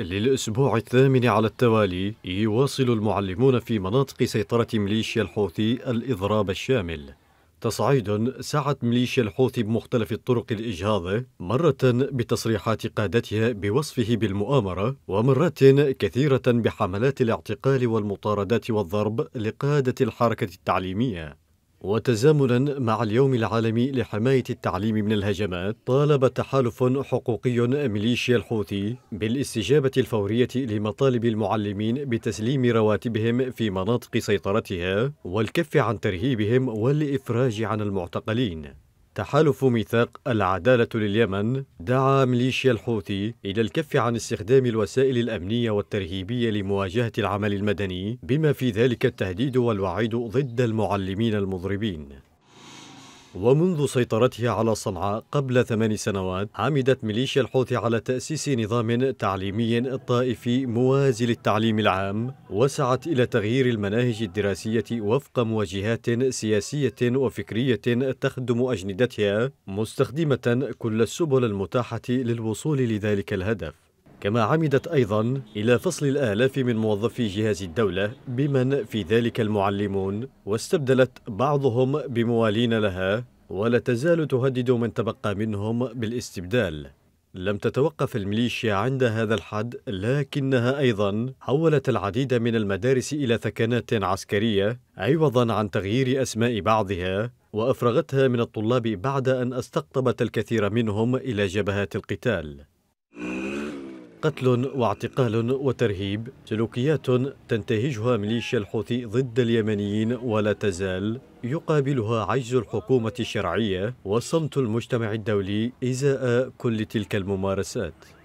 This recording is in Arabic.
للأسبوع الثامن على التوالي يواصل المعلمون في مناطق سيطرة ميليشيا الحوثي الإضراب الشامل تصعيد سعت ميليشيا الحوثي بمختلف الطرق لإجهاضه مرة بتصريحات قادتها بوصفه بالمؤامرة ومرات كثيرة بحملات الاعتقال والمطاردات والضرب لقادة الحركة التعليمية وتزامنا مع اليوم العالمي لحماية التعليم من الهجمات طالب تحالف حقوقي ميليشيا الحوثي بالاستجابة الفورية لمطالب المعلمين بتسليم رواتبهم في مناطق سيطرتها والكف عن ترهيبهم والإفراج عن المعتقلين تحالف ميثاق العدالة لليمن دعا ميليشيا الحوثي إلى الكف عن استخدام الوسائل الأمنية والترهيبية لمواجهة العمل المدني بما في ذلك التهديد والوعيد ضد المعلمين المضربين ومنذ سيطرته على صنعاء قبل ثمان سنوات عمدت ميليشيا الحوثي على تأسيس نظام تعليمي طائفي موازي للتعليم العام وسعت إلى تغيير المناهج الدراسية وفق مواجهات سياسية وفكرية تخدم أجندتها مستخدمة كل السبل المتاحة للوصول لذلك الهدف كما عمدت أيضا إلى فصل الآلاف من موظفي جهاز الدولة بمن في ذلك المعلمون واستبدلت بعضهم بموالين لها ولا تزال تهدد من تبقى منهم بالاستبدال لم تتوقف الميليشيا عند هذا الحد لكنها أيضا حولت العديد من المدارس إلى ثكنات عسكرية عوضا عن تغيير أسماء بعضها وأفرغتها من الطلاب بعد أن استقطبت الكثير منهم إلى جبهات القتال قتل واعتقال وترهيب سلوكيات تنتهجها ميليشيا الحوثي ضد اليمنيين ولا تزال يقابلها عجز الحكومة الشرعية وصمت المجتمع الدولي إزاء كل تلك الممارسات